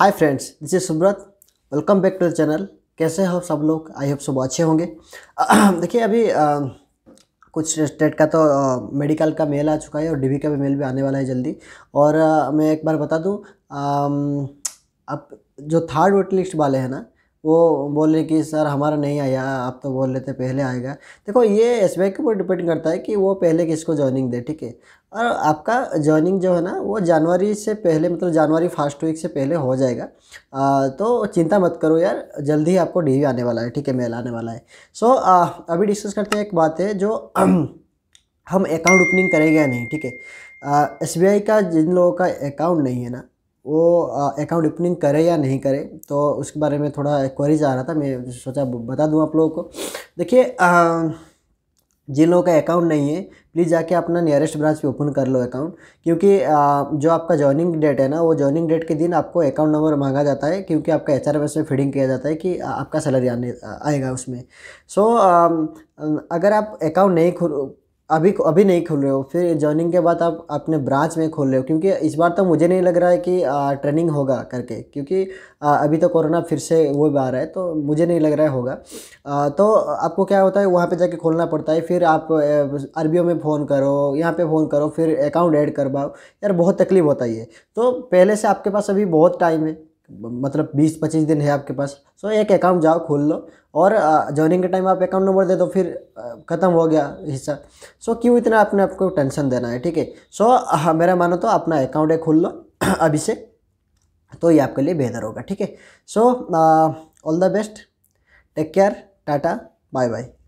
hi friends this is Subrat welcome back to the channel कैसे हो सब लोग आई होप सब अच्छे होंगे देखिए अभी आ, कुछ स्टेट का तो मेडिकल का मेल आ चुका है और डीबी का भी मेल भी आने वाला है जल्दी और आ, मैं एक बार बता दूँ आप जो थर्ड वेट लिस्ट वाले हैं ना वो बोल रहे कि सर हमारा नहीं आया आप तो बोल लेते पहले आएगा देखो ये एस बी के ऊपर डिपेंड करता है कि वो पहले किसको ज्वाइनिंग दे ठीक है और आपका ज्वाइनिंग जो है ना वो जनवरी से पहले मतलब जनवरी फर्स्ट वीक से पहले हो जाएगा आ, तो चिंता मत करो यार जल्दी आपको डी आने वाला है ठीक है मेल आने वाला है सो आ, अभी डिस्कस करते हैं एक बात है जो हम अकाउंट ओपनिंग करेंगे या नहीं ठीक है एस का जिन लोगों का अकाउंट नहीं है ना वो अकाउंट ओपनिंग करे या नहीं करे तो उसके बारे में थोड़ा क्वेरीज आ रहा था मैं सोचा बता दूं आप लोगों को देखिए जिन लोगों का अकाउंट नहीं है प्लीज़ जाके अपना नियरेस्ट ब्रांच पे ओपन कर लो अकाउंट क्योंकि जो आपका जॉइनिंग डेट है ना वो जॉइनिंग डेट के दिन आपको अकाउंट नंबर मांगा जाता है क्योंकि आपका एच में फीडिंग किया जाता है कि आपका सैलरी आने आएगा उसमें सो so, अगर आप अकाउंट नहीं अभी अभी नहीं खोल रहे हो फिर जॉइनिंग के बाद आप अपने ब्रांच में खोल रहे हो क्योंकि इस बार तो मुझे नहीं लग रहा है कि ट्रेनिंग होगा करके क्योंकि आ, अभी तो कोरोना फिर से वो भी आ रहा है तो मुझे नहीं लग रहा है होगा आ, तो आपको क्या होता है वहाँ पे जाके खोलना पड़ता है फिर आप अरबियों में फ़ोन करो यहाँ पे फ़ोन करो फिर अकाउंट ऐड करवाओ यार बहुत तकलीफ़ होता है तो पहले से आपके पास अभी बहुत टाइम है मतलब 20-25 दिन है आपके पास सो so, एक अकाउंट जाओ खोल लो और ज्वाइनिंग के टाइम आप अकाउंट नंबर दे दो फिर ख़त्म हो गया हिस्सा सो so, क्यों इतना अपने आपको टेंशन देना है ठीक है सो मेरा मानो तो अपना अकाउंट है खोल लो अभी से तो ये आपके लिए बेहतर होगा ठीक है so all the best take care tata bye bye